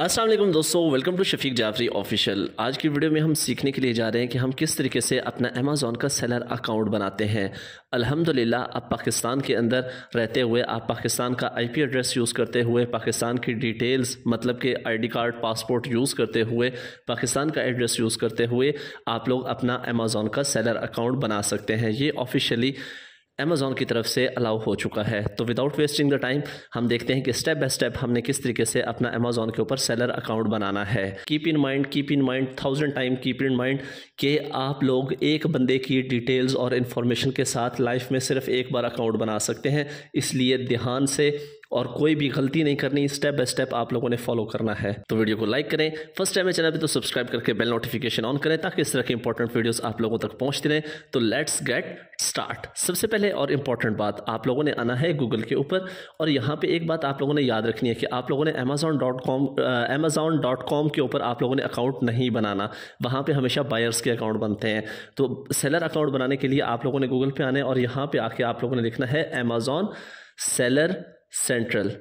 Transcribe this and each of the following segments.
अस्सलाम वालेकुम दोस्तों welcome to Shafiq Jafri official आज की वीडियो में हम सीखने के लिए जा रहे हैं कि हम किस तरीके से अपना अमेज़ॉन का सेलर अकाउंट बनाते हैं अल्हम्दुलिल्लाह आप पाकिस्तान के अंदर रहते हुए आप पाकिस्तान का आईपी एड्रेस यूज़ करते हुए पाकिस्तान की डिटेल्स मतलब कि आईडी कार्ड पासपोर्ट यूज़ करते हुए पाकिस्तान का एड्रेस यूज़ करते हुए आप लोग अपना अमेज़ॉन का सेलर अकाउंट बना सकते हैं ये ऑफिशियली अमेज़ोन की तरफ से अलाउ हो चुका है तो विदाउट वेस्टिंग द टाइम हम देखते हैं कि स्टेप बाय स्टेप हमने किस तरीके से अपना अमेज़ोन के ऊपर सेलर अकाउंट बनाना है keep in mind keep in mind thousand time keep in mind कि आप लोग एक बंदे की डिटेल्स और इन्फॉर्मेशन के साथ लाइफ में सिर्फ एक बार अकाउंट बना सकते हैं इसलिए ध्यान से और कोई भी गलती नहीं करनी स्टेप बाय स्टेप आप लोगों ने फॉलो करना है तो वीडियो को लाइक करें फर्स्ट टाइम चैनल पे तो सब्सक्राइब करके बेल नोटिफिकेशन ऑन करें ताकि इस तरह के इंपॉर्टेंट वीडियोस आप लोगों तक पहुंचते रहें तो लेट्स गेट स्टार्ट सबसे पहले और इंपॉर्टेंट बात आप लोगों ने आना है गूगल के ऊपर और यहाँ पर एक बात आप लोगों ने याद रखनी है कि आप लोगों ने Amazon dot com Amazon dot com के ऊपर आप लोगों ने अकाउंट नहीं बनाना वहाँ पर हमेशा बायर्स के अकाउंट बनते हैं तो सेलर अकाउंट बनाने के लिए आप लोगों ने गूगल पे आने और यहाँ पर आके आप लोगों ने लिखना है अमेजॉन सेलर सेंट्रल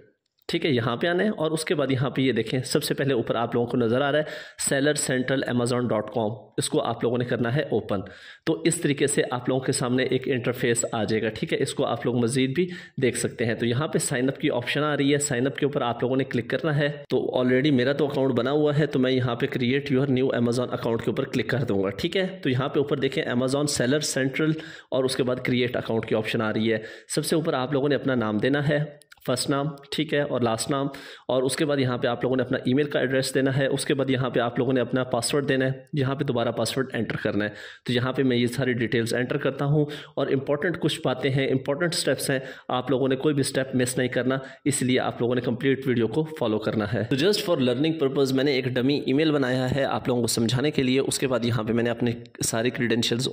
ठीक है यहाँ पे आने और उसके बाद यहाँ पे ये यह देखें सबसे पहले ऊपर आप लोगों को नज़र आ रहा है seller central Amazon dot com इसको आप लोगों ने करना है ओपन तो इस तरीके से आप लोगों के सामने एक इंटरफेस आ जाएगा ठीक है इसको आप लोग मज़ीद भी देख सकते हैं तो यहाँ पे साइनअप की ऑप्शन आ रही है साइनअप के ऊपर आप लोगों ने क्लिक करना है तो ऑलरेडी मेरा तो अकाउंट बना हुआ है तो मैं यहाँ पर create your new Amazon account के ऊपर क्लिक कर दूँगा ठीक है तो यहाँ पर ऊपर देखें अमेजोन सेलर सेंट्रल और उसके बाद क्रिएट अकाउंट की ऑप्शन आ रही है सबसे ऊपर आप लोगों ने अपना नाम देना है फर्स्ट नाम ठीक है और लास्ट नाम और उसके बाद यहाँ पे आप लोगों ने अपना ईमेल का एड्रेस देना है उसके बाद यहाँ पे आप लोगों ने अपना पासवर्ड देना है यहाँ पे दोबारा पासवर्ड एंटर करना है तो यहाँ पे मैं ये सारी डिटेल्स एंटर करता हूँ और इंपॉर्टेंट कुछ बातें हैं इंपॉर्टेंट स्टेप्स हैं आप लोगों ने कोई भी स्टेप मिस नहीं करना इसलिए आप लोगों ने कम्प्लीट वीडियो को फॉलो करना है तो जस्ट फॉर लर्निंग पर्पज़ मैंने एक डमी ई बनाया है आप लोगों को समझाने के लिए उसके बाद यहाँ पर मैंने अपने सारे क्रीडेंशियल्स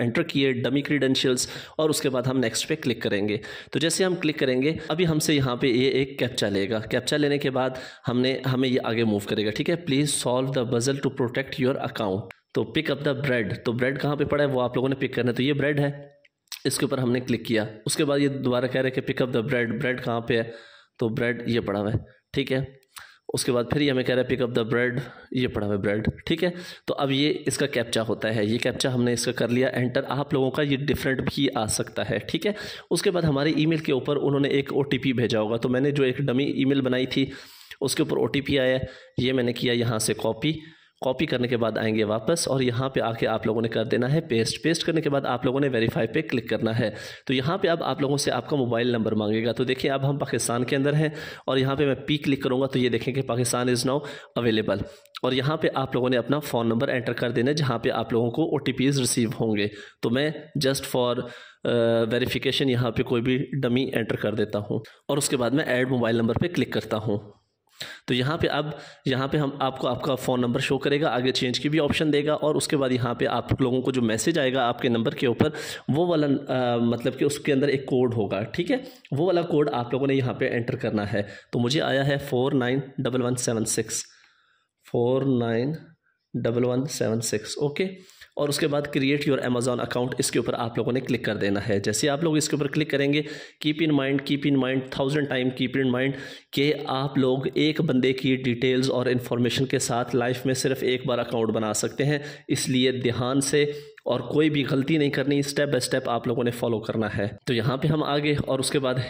एंटर किए डमी क्रीडेंशियल्स और उसके बाद हम नेक्स्ट पे क्लिक करेंगे तो जैसे हम क्लिक करेंगे अभी हम हमसे यहाँ पे ये एक कैप्चा लेगा कैप्चा लेने के बाद हमने हमें ये आगे मूव करेगा ठीक है please solve the puzzle to protect your account तो पिक अप द ब्रेड तो ब्रेड कहाँ पे पड़ा है वो आप लोगों ने पिक करना है तो ये ब्रेड है इसके ऊपर हमने क्लिक किया उसके बाद ये दोबारा कह रहे हैं कि पिकअप द ब्रेड ब्रेड कहाँ पे है तो ब्रेड ये पड़ा हुआ है ठीक है उसके बाद फिर ये हमें कह रहा है पिकअप द ब्रेड ये पड़ा हुआ ब्रेड ठीक है तो अब ये इसका कैप्चा होता है ये कैप्चा हमने इसका कर लिया एंटर आप लोगों का ये डिफरेंट भी आ सकता है ठीक है उसके बाद हमारे ईमेल के ऊपर उन्होंने एक ओ भेजा होगा तो मैंने जो एक डमी ईमेल बनाई थी उसके ऊपर ओ आया ये मैंने किया यहाँ से कॉपी कॉपी करने के बाद आएंगे वापस और यहाँ पे आके आप लोगों ने कर देना है पेस्ट पेस्ट करने के बाद आप लोगों ने वेरीफाई पे क्लिक करना है तो यहाँ पे अब आप लोगों से आपका मोबाइल नंबर मांगेगा तो देखिए अब हम पाकिस्तान के अंदर हैं और यहाँ पे मैं पी क्लिक करूँगा तो ये देखें कि पाकिस्तान इज़ नाउ अवेलेबल और यहाँ पर आप लोगों ने अपना फ़ोन नंबर एंटर कर देना है जहाँ पर आप लोगों को ओ रिसीव होंगे तो मैं जस्ट फॉर वेरीफ़िकेशन यहाँ पर कोई भी डमी एंटर कर देता हूँ और उसके बाद मैं ऐड मोबाइल नंबर पर क्लिक करता हूँ तो यहाँ पे अब यहाँ पे हम आपको आपका फ़ोन नंबर शो करेगा आगे चेंज की भी ऑप्शन देगा और उसके बाद यहाँ पे आप लोगों को जो मैसेज आएगा आपके नंबर के ऊपर वो वाला आ, मतलब कि उसके अंदर एक कोड होगा ठीक है वो वाला कोड आप लोगों ने यहाँ पे एंटर करना है तो मुझे आया है four nine double one seven six four nine double one seven six okay और उसके बाद क्रिएट योर अमेजोन अकाउंट इसके ऊपर आप लोगों ने क्लिक कर देना है जैसे आप लोग इसके ऊपर क्लिक करेंगे keep in mind keep in mind thousand time keep in mind कि आप लोग एक बंदे की डिटेल्स और इन्फॉर्मेशन के साथ लाइफ में सिर्फ एक बार अकाउंट बना सकते हैं इसलिए ध्यान से और कोई भी गलती नहीं करनी स्टेप बाय स्टेप आप लोगों ने फॉलो करना है तो यहाँ पे हम आगे और उसके बाद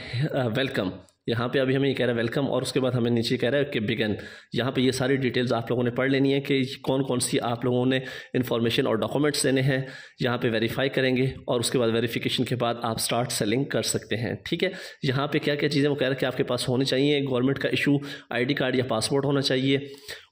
वेलकम uh, यहाँ पे अभी हमें ये कह रहा है वेलकम और उसके बाद हमें नीचे कह रहा है कि बिगन यहाँ पे ये सारी डिटेल्स आप लोगों ने पढ़ लेनी है कि कौन कौन सी आप लोगों ने इन्फॉर्मेशन और डॉक्यूमेंट्स देने हैं यहाँ पे वेरीफाई करेंगे और उसके बाद वेरीफिकेशन के बाद आप स्टार्ट सेलिंग कर सकते हैं ठीक है यहाँ पर क्या क्या चीज़ें वो कह रहा है कि आपके पास होनी चाहिए गवर्नमेंट का इशू आई कार्ड या पासपोर्ट होना चाहिए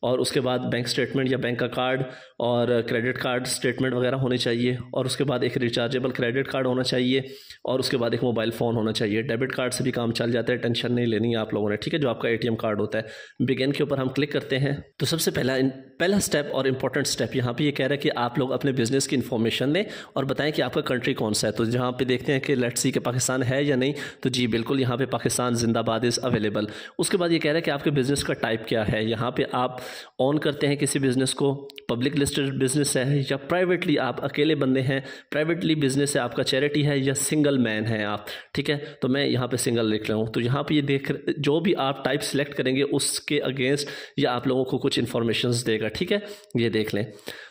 और उसके बाद बैंक स्टेटमेंट या बैंक का कार्ड और क्रेडिट कार्ड स्टेटमेंट वगैरह होने चाहिए और उसके बाद एक रिचार्जेबल क्रेडिट कार्ड होना चाहिए और उसके बाद एक मोबाइल फ़ोन होना चाहिए डेबिट कार्ड से भी काम चल जाता है टेंशन नहीं लेनी है आप लोगों ने ठीक है जो आपका ए कार्ड होता है बिगेन के ऊपर हम क्लिक करते हैं तो सबसे पहला पहला स्टेप और इंपॉर्टेंट स्टेप यहाँ पर यह कह रहा है कि आप लोग अपने बिजनेस की इन्फॉर्मेशन लें और बताएं कि आपका कंट्री कौन सा है तो जहाँ पर देखते हैं कि लेट सी के पाकिस्तान है या नहीं तो जी बिल्कुल यहाँ पर पाकिस्तान जिंदाबाद इज़ अवेलेबल उसके बाद ये कह रहा है कि आपके बिज़नेस का टाइप क्या है यहाँ पर आप ऑन करते हैं किसी बिज़नेस को पब्लिक लिस्टेड बिज़नेस है या प्राइवेटली आप अकेले बंदे हैं प्राइवेटली बिज़नेस है आपका चैरिटी है या सिंगल मैन है आप ठीक है तो मैं यहाँ पे सिंगल लिख रहा हूँ तो यहाँ पे ये देख जो भी आप टाइप सेलेक्ट करेंगे उसके अगेंस्ट या आप लोगों को कुछ इन्फॉर्मेशन देगा ठीक है ये देख लें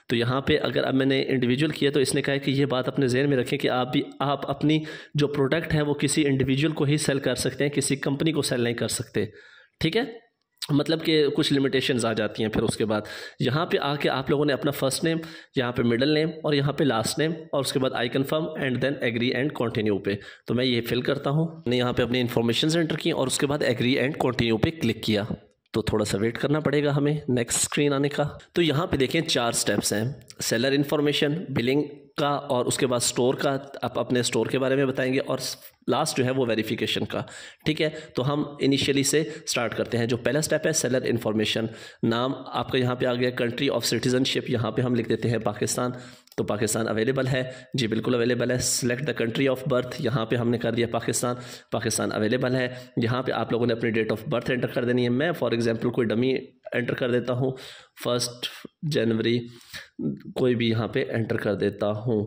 तो यहाँ पे अगर अब मैंने इंडिविजुअल किया तो इसने कहा कि ये बात अपने जहन में रखें कि आप भी आप अपनी जो प्रोडक्ट है वो किसी इंडिविजुअल को ही सेल कर सकते हैं किसी कंपनी को सेल नहीं कर सकते ठीक है मतलब कि कुछ लिमिटेशंस आ जाती हैं फिर उसके बाद यहाँ पे आके आप लोगों ने अपना फर्स्ट नेम यहाँ पे मिडिल नेम और यहाँ पे लास्ट नेम और उसके बाद I confirm and then agree and continue पे तो मैं ये फिल करता हूँ मैंने यहाँ पे अपनी इन्फॉर्मेशन एंटर की और उसके बाद एग्री एंड कंटिन्यू पे क्लिक किया तो थोड़ा सा वेट करना पड़ेगा हमें नेक्स्ट स्क्रीन आने का तो यहाँ पे देखें चार स्टेप्स हैं सेलर इन्फॉर्मेशन बिलिंग का और उसके बाद स्टोर का आप अपने स्टोर के बारे में बताएंगे और लास्ट जो है वो वेरिफिकेशन का ठीक है तो हम इनिशियली से स्टार्ट करते हैं जो पहला स्टेप है सेलर इन्फॉर्मेशन नाम आपका यहाँ पे आ गया कंट्री ऑफ सिटीजनशिप यहाँ पे हम लिख देते हैं पाकिस्तान तो पाकिस्तान अवेलेबल है जी बिल्कुल अवेलेबल है select the country of birth यहाँ पे हमने कर दिया पाकिस्तान पाकिस्तान अवेलेबल है यहाँ पे आप लोगों ने अपनी डेट ऑफ बर्थ एंटर कर देनी है मैं फॉर एग्जांपल कोई डमी एंटर कर देता हूँ फर्स्ट जनवरी कोई भी यहाँ पे एंटर कर देता हूँ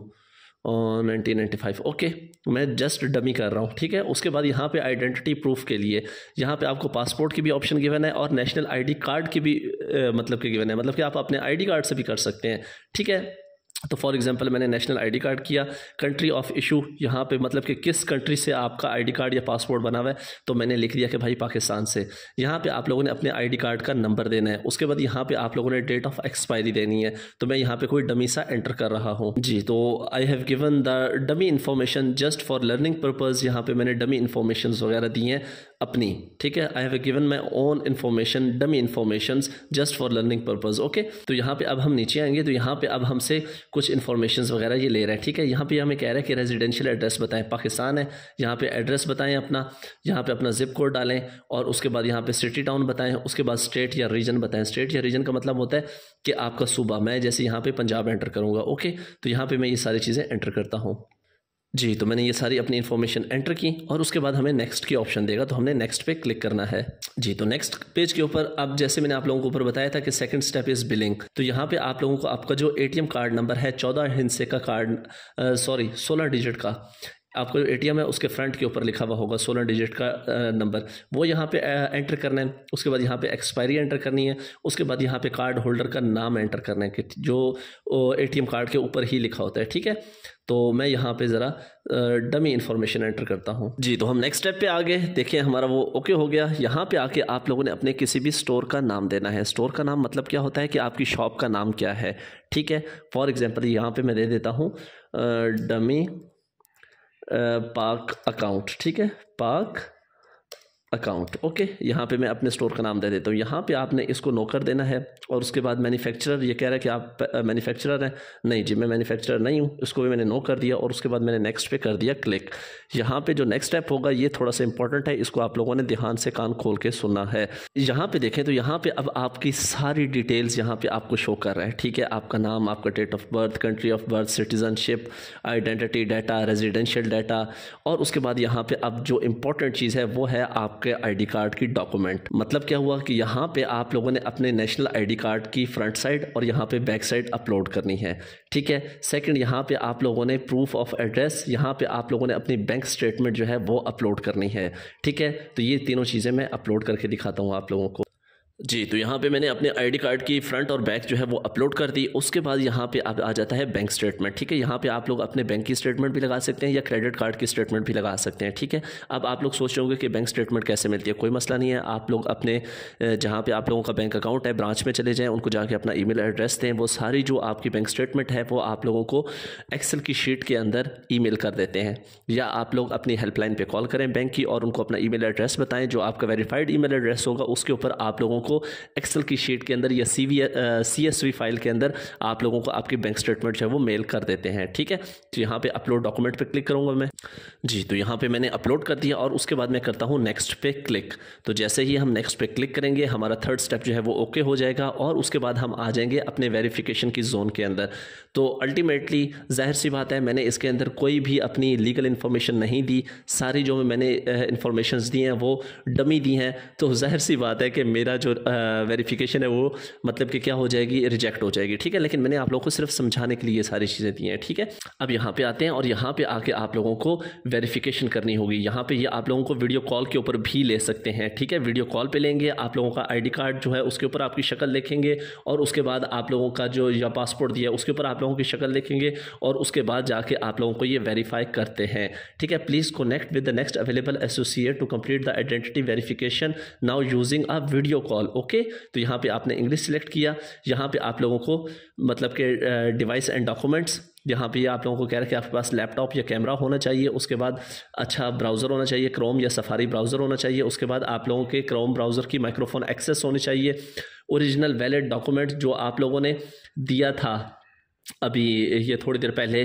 नाइनटीन नाइन्टी फाइव ओके मैं जस्ट डमी कर रहा हूँ ठीक है उसके बाद यहाँ पे आइडेंटिटी प्रूफ के लिए यहाँ पे आपको पासपोर्ट की भी ऑप्शन गिवन है और नेशनल आईडी कार्ड की भी ए, मतलब के गिवन है मतलब कि आप अपने आईडी कार्ड से भी कर सकते हैं ठीक है तो फॉर एग्जांपल मैंने नेशनल आईडी कार्ड किया कंट्री ऑफ इशू यहाँ पे मतलब कि किस कंट्री से आपका आईडी कार्ड या पासपोर्ट बना हुआ है तो मैंने लिख दिया कि भाई पाकिस्तान से यहाँ पे आप लोगों ने अपने आईडी कार्ड का नंबर देना है उसके बाद यहाँ पे आप लोगों ने डेट ऑफ एक्सपायरी देनी है तो मैं यहाँ पर कोई डमी सा एंटर कर रहा हूँ जी तो I have given the dummy information just for learning purpose यहाँ पर मैंने डमी इन्फॉर्मेशन वगैरह दी हैं अपनी ठीक है I have given my own information dummy information just for learning purpose okay तो यहाँ पे अब हम नीचे आएंगे तो यहाँ पे अब हमसे कुछ इन्फॉर्मेशन वगैरह ये ले रहे हैं ठीक है यहाँ पे हमें कह रहा है कि रेजिडेंशियल एड्रेस बताएं पाकिस्तान है यहाँ पे एड्रेस बताएं अपना यहाँ पे अपना जिप कोड डालें और उसके बाद यहाँ पे सिटी टाउन बताएं उसके बाद स्टेट या रीजन बताएं स्टेट या रीजन का मतलब होता है कि आपका सूबा मैं जैसे यहाँ पे पंजाब एंटर करूँगा ओके तो यहाँ पर मैं ये सारी चीज़ें एंटर करता हूँ जी तो मैंने ये सारी अपनी इन्फॉर्मेशन एंटर की और उसके बाद हमें नेक्स्ट की ऑप्शन देगा तो हमने नेक्स्ट पे क्लिक करना है जी तो नेक्स्ट पेज के ऊपर अब जैसे मैंने आप लोगों को ऊपर बताया था कि सेकंड स्टेप इज़ बिलिंग तो यहाँ पे आप लोगों को आपका जो एटीएम कार्ड नंबर है चौदह हिंसे का कार्ड सॉरी सोलह डिजिट का आपको ए टी एम है उसके फ्रंट के ऊपर लिखा हुआ होगा सोलह डिजिट का नंबर वो यहाँ पे एंटर करना है उसके बाद यहाँ पे एक्सपायरी एंटर करनी है उसके बाद यहाँ पे कार्ड होल्डर का नाम एंटर करना है कि जो ए टी एम कार्ड के ऊपर ही लिखा होता है ठीक है तो मैं यहाँ पे ज़रा डमी इन्फॉर्मेशन एंटर करता हूँ जी तो हम नेक्स्ट स्टेप पे आ गए देखिए हमारा वो ओके हो गया यहाँ पे आके आप लोगों ने अपने किसी भी स्टोर का नाम देना है स्टोर का नाम मतलब क्या होता है कि आपकी शॉप का नाम क्या है ठीक है फॉर एग्ज़ाम्पल यहाँ पे मैं दे देता हूँ डमी पार्क अकाउंट ठीक है पार्क अकाउंट ओके यहाँ पे मैं अपने स्टोर का नाम दे देता हूँ यहाँ पे आपने इसको नौकर देना है और उसके बाद मैन्युफैक्चरर ये कह रहा है कि आप मैन्युफैक्चरर हैं नहीं जी मैं मैन्युफैक्चरर नहीं हूँ इसको भी मैंने नो कर दिया और उसके बाद मैंने नेक्स्ट पे कर दिया क्लिक यहाँ पे जो नेक्स्ट स्टेप होगा ये थोड़ा सा इंपॉर्टेंट है इसको आप लोगों ने ध्यान से कान खोल के सुनना है यहाँ पे देखें तो यहाँ पे अब आपकी सारी डिटेल्स यहाँ पे आपको शो कर रहा है ठीक है आपका नाम आपका date of birth country of birth citizenship identity data residential data और उसके बाद यहाँ पे अब जो इंपॉर्टेंट चीज़ है वो है आप आपके आईडी कार्ड की डॉक्यूमेंट मतलब क्या हुआ कि यहाँ पे आप लोगों ने अपने नेशनल आईडी कार्ड की फ्रंट साइड और यहाँ पे बैक साइड अपलोड करनी है ठीक है सेकंड यहाँ पे आप लोगों ने प्रूफ ऑफ एड्रेस यहाँ पे आप लोगों ने अपनी बैंक स्टेटमेंट जो है वो अपलोड करनी है ठीक है तो ये तीनों चीज़ें मैं अपलोड करके दिखाता हूँ आप लोगों को जी तो यहाँ पे मैंने अपने आईडी कार्ड की फ्रंट और बैक जो है वो अपलोड कर दी उसके बाद यहाँ पे आप आ जाता है बैंक स्टेटमेंट ठीक है यहाँ पे आप लोग अपने बैंक की स्टेटमेंट भी लगा सकते हैं या क्रेडिट कार्ड की स्टेटमेंट भी लगा सकते हैं ठीक है अब आप लोग सोच रहे होंगे कि बैंक स्टेटमेंट कैसे मिलती है कोई मसला नहीं है आप लोग अपने जहाँ पर आप लोगों का बैंक अकाउंट है ब्रांच में चले जाएँ उनको जाके अपना ई एड्रेस दें वो सारी जो आपकी बैंक स्टेटमेंट है वो आप लोगों को एक्सेल की शीट के अंदर ई कर देते हैं या आप लोग अपनी हेल्पलाइन पर कॉल करें बैंक की और उनको अपना ई एड्रेस बताएँ जो आपका वेरीफाइड ई एड्रेस होगा उसके ऊपर आप लोगों उसको एक्सेल की शीट के अंदर या C V C S V file के अंदर आप लोगों को आपकी बैंक स्टेटमेंट जो है वो मेल कर देते हैं ठीक है तो यहाँ पे अपलोड डॉक्यूमेंट पे क्लिक करूँगा मैं जी तो यहाँ पे मैंने अपलोड कर दिया और उसके बाद मैं करता हूँ नेक्स्ट पे क्लिक तो जैसे ही हम नेक्स्ट पे क्लिक करेंगे हमारा थर्ड स्टेप जो है वो ओके हो जाएगा और उसके बाद हम आ जाएंगे अपने वेरीफिकेशन की जोन के अंदर तो अल्टीमेटली जाहिर सी बात है मैंने इसके अंदर कोई भी अपनी लीगल इन्फॉर्मेशन नहीं दी सारी जो मैंने इन्फॉर्मेशन uh, दी हैं वो डमी दी हैं तो जाहिर सी बात है कि मेरा जो वेरीफिकेशन है वो मतलब कि क्या हो जाएगी रिजेक्ट हो जाएगी ठीक है लेकिन मैंने आप लोगों को सिर्फ समझाने के लिए सारी चीज़ें दी हैं ठीक है अब यहाँ पे आते हैं और यहाँ पे आके आप लोगों को वेरीफिकेशन करनी होगी यहाँ पे ये आप लोगों को वीडियो कॉल के ऊपर भी ले सकते हैं ठीक है वीडियो कॉल पर लेंगे आप लोगों का आई कार्ड जो है उसके ऊपर आपकी शक्ल देखेंगे और उसके बाद आप लोगों का जो या पासपोर्ट दिया उसके ऊपर आप लोगों की शक्ल देखेंगे और उसके बाद जाके आप लोगों को ये वेरीफाई करते हैं ठीक है please connect with the next available associate to complete the identity verification now using a video call okay तो यहाँ पे आपने इंग्लिश सिलेक्ट किया यहाँ पे आप लोगों को मतलब के डिवाइस एंड डॉक्यूमेंट्स यहाँ पे आप लोगों को कह रहा है कि आपके पास लैपटॉप या कैमरा होना चाहिए उसके बाद अच्छा ब्राउज़र होना चाहिए क्रोम या सफारी ब्राउज़र होना चाहिए उसके बाद आप लोगों के क्रोम ब्राउज़र की माइक्रोफोन एक्सेस होनी चाहिए ओरिजिनल वैलिड डॉक्यूमेंट जो आप लोगों ने दिया था अभी ये थोड़ी देर पहले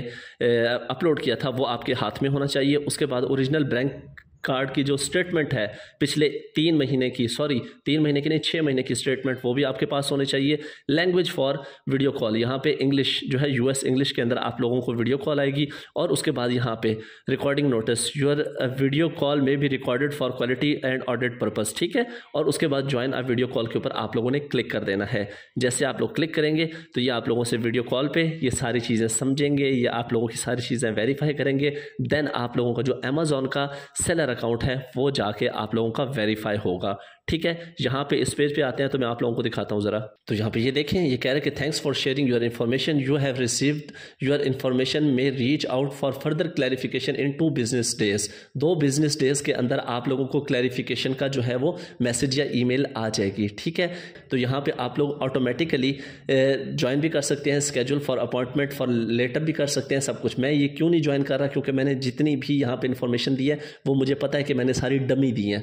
अपलोड किया था वो आपके हाथ में होना चाहिए उसके बाद ओरिजिनल बैंक कार्ड की जो स्टेटमेंट है पिछले तीन महीने की सॉरी तीन महीने की नहीं छः महीने की स्टेटमेंट वो भी आपके पास होनी चाहिए लैंग्वेज फॉर वीडियो कॉल यहाँ पे इंग्लिश जो है यूएस इंग्लिश के अंदर आप लोगों को वीडियो कॉल आएगी और उसके बाद यहाँ पे recording notice your video call में भी recorded for quality and audit purpose ठीक है और उसके बाद ज्वाइन आ वीडियो कॉल के ऊपर आप लोगों ने क्लिक कर देना है जैसे आप लोग क्लिक करेंगे तो ये आप लोगों से वीडियो कॉल पर ये सारी चीज़ें समझेंगे या आप लोगों की सारी चीज़ें वेरीफाई करेंगे देन आप लोगों का जो अमेज़ोन का सेलर अकाउंट है वो जाके आप लोगों का वेरीफाई होगा ठीक है यहाँ पे इस पेज पे आते हैं तो मैं आप लोगों को दिखाता हूँ ज़रा तो यहाँ पे ये देखें ये कह रहे कि thanks for sharing your information you have received your information may reach out for further clarification in two business days दो बिजनेस डेज के अंदर आप लोगों को क्लैरिफिकेशन का जो है वो मैसेज या ई आ जाएगी ठीक है तो यहाँ पर आप लोग ऑटोमेटिकली ज्वाइन भी कर सकते हैं schedule for appointment for later भी कर सकते हैं सब कुछ मैं ये क्यों नहीं ज्वाइन कर रहा क्योंकि मैंने जितनी भी यहाँ पर इन्फॉर्मेशन दी है वो मुझे पता है कि मैंने सारी डमी दी है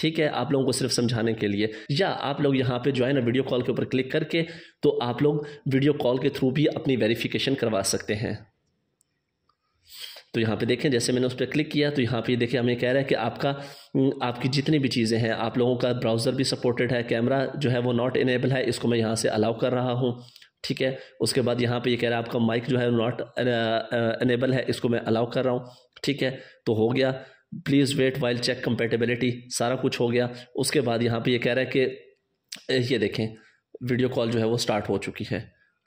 ठीक है आप लोगों को सिर्फ समझाने के लिए या आप लोग यहाँ पे जो है ना वीडियो कॉल के ऊपर क्लिक करके तो आप लोग वीडियो कॉल के थ्रू भी अपनी वेरिफिकेशन करवा सकते हैं तो यहाँ पे देखें जैसे मैंने उस पर क्लिक किया तो यहाँ पे देखिए हमें कह रहा है कि आपका आपकी जितनी भी चीज़ें हैं आप लोगों का ब्राउज़र भी सपोर्टेड है कैमरा जो है वो नॉट इनेबल है इसको मैं यहाँ से अलाउ कर रहा हूँ ठीक है उसके बाद यहाँ पे ये यह कह रहा है आपका माइक जो है नॉट इनेबल है इसको मैं अलाउ कर रहा हूँ ठीक है तो हो गया please wait while check compatibility सारा कुछ हो गया उसके बाद यहाँ पे ये कह रहा है कि ये देखें वीडियो कॉल जो है वो स्टार्ट हो चुकी है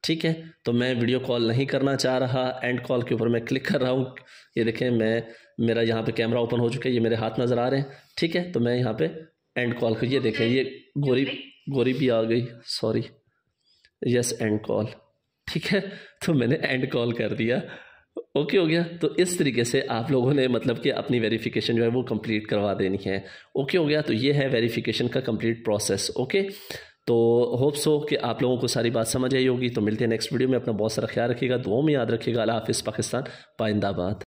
ठीक है तो मैं वीडियो कॉल नहीं करना चाह रहा एंड कॉल के ऊपर मैं क्लिक कर रहा हूँ ये देखें मैं मेरा यहाँ पे कैमरा ओपन हो चुका है ये मेरे हाथ नज़र आ रहे हैं ठीक है तो मैं यहाँ पे एंड कॉल कर ये देखें ये गोरी गोरी भी आ गई सॉरी यस एंड कॉल ठीक है तो मैंने एंड कॉल कर दिया ओके okay हो गया तो इस तरीके से आप लोगों ने मतलब कि अपनी वेरिफिकेशन जो है वो कंप्लीट करवा देनी है ओके okay हो गया तो ये है वेरिफिकेशन का कंप्लीट प्रोसेस ओके तो होप सो कि आप लोगों को सारी बात समझ आई होगी तो मिलते हैं नेक्स्ट वीडियो में अपना बहुत सारा ख्याल रखिएगा दो में याद रखिएगा अला हाफिज़ पाकिस्तान पाइंदाबाद